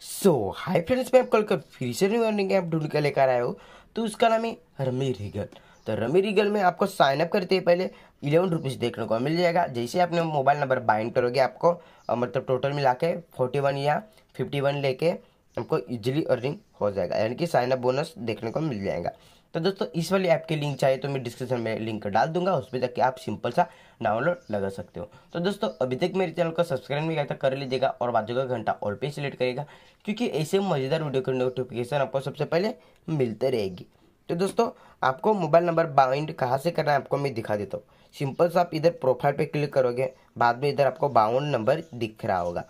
सो hi friends मैं आपको कल फिर से न्यू अर्निंग ऐप ढूंढ के लेकर आया हूँ तो उसका नाम है रमी रिगल तो रमी रिगल में आपको साइनअप करते हैं पहले इलेवन रुपीज़ देखने को मिल जाएगा जैसे आपने मोबाइल नंबर बाइंड करोगे आपको मतलब टोटल मिला के फोर्टी वन या फिफ्टी वन लेके आपको इजीली अर्निंग हो जाएगा यानी कि साइनअप बोनस देखने को मिल जाएगा तो दोस्तों इस वाली ऐप की लिंक चाहिए तो मैं डिस्क्रिप्शन में लिंक डाल दूंगा उसमें जाके आप सिंपल सा डाउनलोड लगा सकते हो तो दोस्तों अभी तक मेरे चैनल को सब्सक्राइब नहीं करता था कर लीजिएगा और बाजू का घंटा और पे सिलेक्ट करेगा क्योंकि ऐसे मज़ेदार वीडियो की नोटिफिकेशन आपको सबसे पहले मिलते रहेगी तो दोस्तों आपको मोबाइल नंबर बाउंड कहाँ से करना है आपको मैं दिखा देता हूँ सिंपल सा आप इधर प्रोफाइल पे क्लिक करोगे बाद में इधर आपको बाउंड नंबर दिख रहा होगा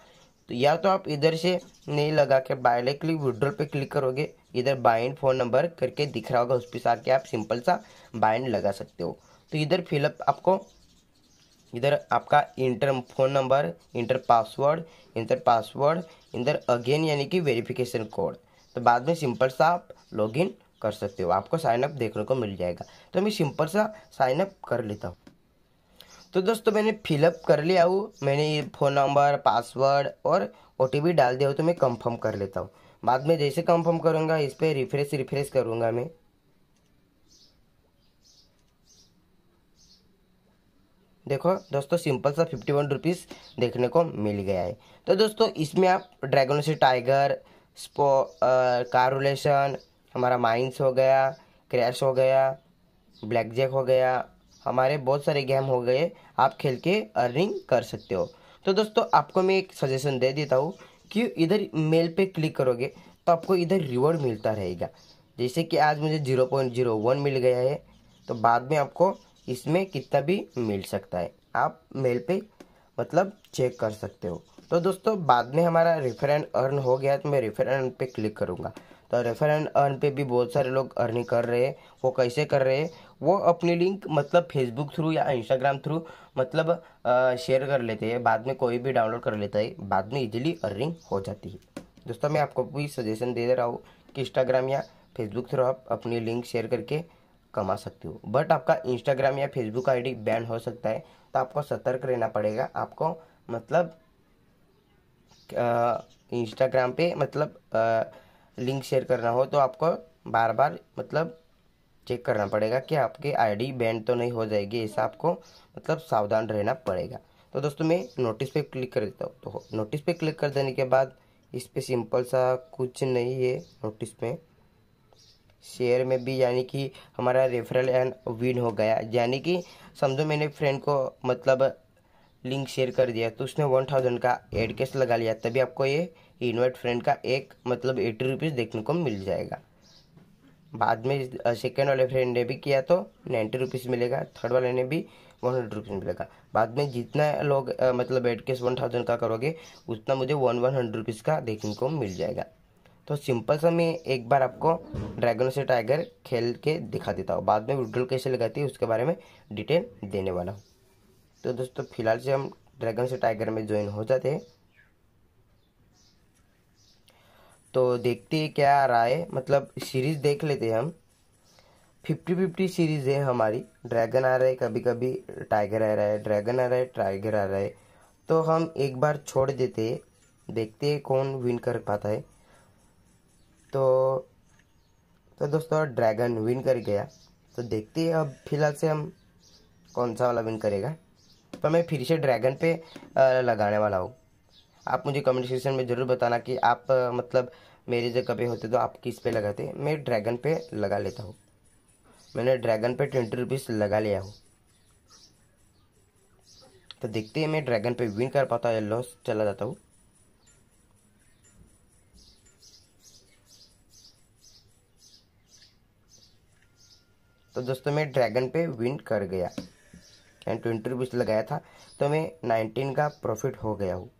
तो या तो आप इधर से नहीं लगा के बायले क्लिक विड्रॉल पे क्लिक करोगे इधर बाइंड फोन नंबर करके दिख रहा होगा उस पर आके आप सिंपल सा बाइंड लगा सकते हो तो इधर फिलअप आपको इधर आपका enter phone number enter password enter password इधर अगेन यानी कि वेरिफिकेशन कोड तो बाद में सिंपल सा आप लॉगिन कर सकते हो आपको साइनअप देखने को मिल जाएगा तो मैं सिंपल सा साइनअप कर लेता हूँ तो दोस्तों मैंने फिलअप कर लिया हूँ मैंने फ़ोन नंबर पासवर्ड और ओ डाल दिया हो तो मैं कंफर्म कर लेता हूँ बाद में जैसे कंफर्म करूंगा इस पर रिफ्रेश रिफ्रेश करूंगा मैं देखो दोस्तों सिंपल सा फिफ्टी वन रुपीज़ देखने को मिल गया है तो दोस्तों इसमें आप ड्रैगन से टाइगर स्पो कारुलेशन हमारा माइंस हो गया क्रैश हो गया ब्लैक जैक हो गया हमारे बहुत सारे गेम हो गए आप खेल के अर्निंग कर सकते हो तो दोस्तों आपको मैं एक सजेशन दे देता हूँ क्यों इधर मेल पे क्लिक करोगे तो आपको इधर रिवॉर्ड मिलता रहेगा जैसे कि आज मुझे जीरो पॉइंट जीरो वन मिल गया है तो बाद में आपको इसमें कितना भी मिल सकता है आप मेल पे मतलब चेक कर सकते हो तो दोस्तों बाद में हमारा रेफर एंड अर्न हो गया तो मैं रेफर एंड पे क्लिक करूँगा तो रेफर अर्न पे भी बहुत सारे लोग अर्निंग कर रहे हैं वो कैसे कर रहे हैं वो अपनी लिंक मतलब फेसबुक थ्रू या इंस्टाग्राम थ्रू मतलब शेयर कर लेते हैं बाद में कोई भी डाउनलोड कर लेता है बाद में इजीली अर्निंग हो जाती है दोस्तों मैं आपको भी सजेशन दे रहा हूँ कि इंस्टाग्राम या फेसबुक थ्रू आप अपनी लिंक शेयर करके कमा सकते हो बट आपका इंस्टाग्राम या फेसबुक आईडी बैन हो सकता है तो आपको सतर्क रहना पड़ेगा आपको मतलब इंस्टाग्राम पे मतलब आ, लिंक शेयर करना हो तो आपको बार बार मतलब चेक करना पड़ेगा कि आपकी आईडी बैंड तो नहीं हो जाएगी ऐसा आपको मतलब सावधान रहना पड़ेगा तो दोस्तों मैं नोटिस पे क्लिक कर देता हूँ तो नोटिस पे क्लिक कर देने के बाद इस पर सिंपल सा कुछ नहीं है नोटिस में शेयर में भी यानी कि हमारा रेफरल एंड विन हो गया यानी कि समझो मैंने फ्रेंड को मतलब लिंक शेयर कर दिया तो उसने वन थाउजेंड का एड कैश लगा लिया तभी आपको ये इन्वाइट फ्रेंड का एक मतलब एटी रुपीज़ देखने को मिल जाएगा बाद में सेकेंड वाले फ्रेंड ने भी किया तो नाइन्टी रुपीज़ मिलेगा थर्ड वाले ने भी वन हंड्रेड रुपीज़ मिलेगा बाद में जितना लोग आ, मतलब एड केस वन थाउजेंड का करोगे उतना मुझे वन वन हंड्रेड रुपीज़ का देखने को मिल जाएगा तो सिंपल सा मैं एक बार आपको ड्रैगन से टाइगर खेल के दिखा देता हूँ बाद में विड्रॉल कैसे लगाती है उसके बारे में डिटेल देने वाला हूँ तो दोस्तों फिलहाल से हम ड्रैगन से टाइगर में ज्वाइन हो जाते हैं तो देखते हैं क्या आ रहा है मतलब सीरीज़ देख लेते हैं हम फिफ्टी फिफ्टी सीरीज़ है हमारी ड्रैगन आ रहा है कभी कभी टाइगर आ रहा है ड्रैगन आ रहा है टाइगर आ रहा है तो हम एक बार छोड़ देते हैं देखते हैं कौन विन कर पाता है तो तो दोस्तों ड्रैगन विन कर गया तो देखते हैं अब फिलहाल से हम कौन सा वाला विन करेगा पर मैं फिर से ड्रैगन पे लगाने वाला हूँ आप मुझे कमेंट सेक्शन में ज़रूर बताना कि आप मतलब मेरी जगह पे होते तो आप किस पे लगाते मैं ड्रैगन पे लगा लेता हूँ मैंने ड्रैगन पे ट्वेंटी रुपीज़ लगा लिया हूँ तो देखते हैं मैं ड्रैगन पे विन कर पाता हूँ लॉस चला जाता हूँ तो दोस्तों मैं ड्रैगन पे विन कर गया एंड ट्वेंटी रुपीज़ लगाया था तो मैं नाइनटीन का प्रॉफिट हो गया हूँ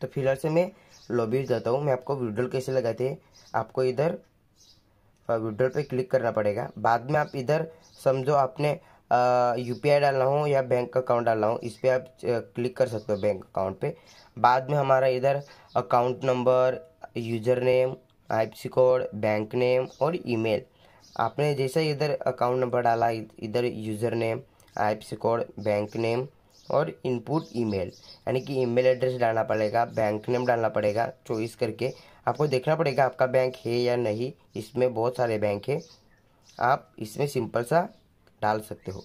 तो फिलहाल से मैं लॉबी जाता हूँ मैं आपको विड्रॉल कैसे लगाते हैं आपको इधर विड्रॉल हाँ, पे क्लिक करना पड़ेगा बाद में आप इधर समझो आपने यू पी आई डालना हो या बैंक अकाउंट डालना हो इस पर आप क्लिक कर सकते हो बैंक अकाउंट पे बाद में हमारा इधर account number user name I code bank name और ईमेल आपने जैसे इधर अकाउंट नंबर डाला इधर user name I code bank name और इनपुट ईमेल यानी कि ईमेल एड्रेस डालना पड़ेगा बैंक नेम डालना पड़ेगा चॉइस करके आपको देखना पड़ेगा आपका बैंक है या नहीं इसमें बहुत सारे बैंक है आप इसमें सिंपल सा डाल सकते हो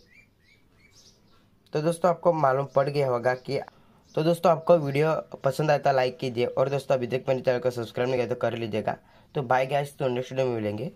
तो दोस्तों आपको मालूम पड़ गया होगा कि तो दोस्तों आपको वीडियो पसंद आया तो लाइक कीजिए और दोस्तों अभी तक मेरे चैनल को सब्सक्राइब नहीं किया तो कर लीजिएगा तो बाय गैस तो नेक्स्ट वीडियो में मिलेंगे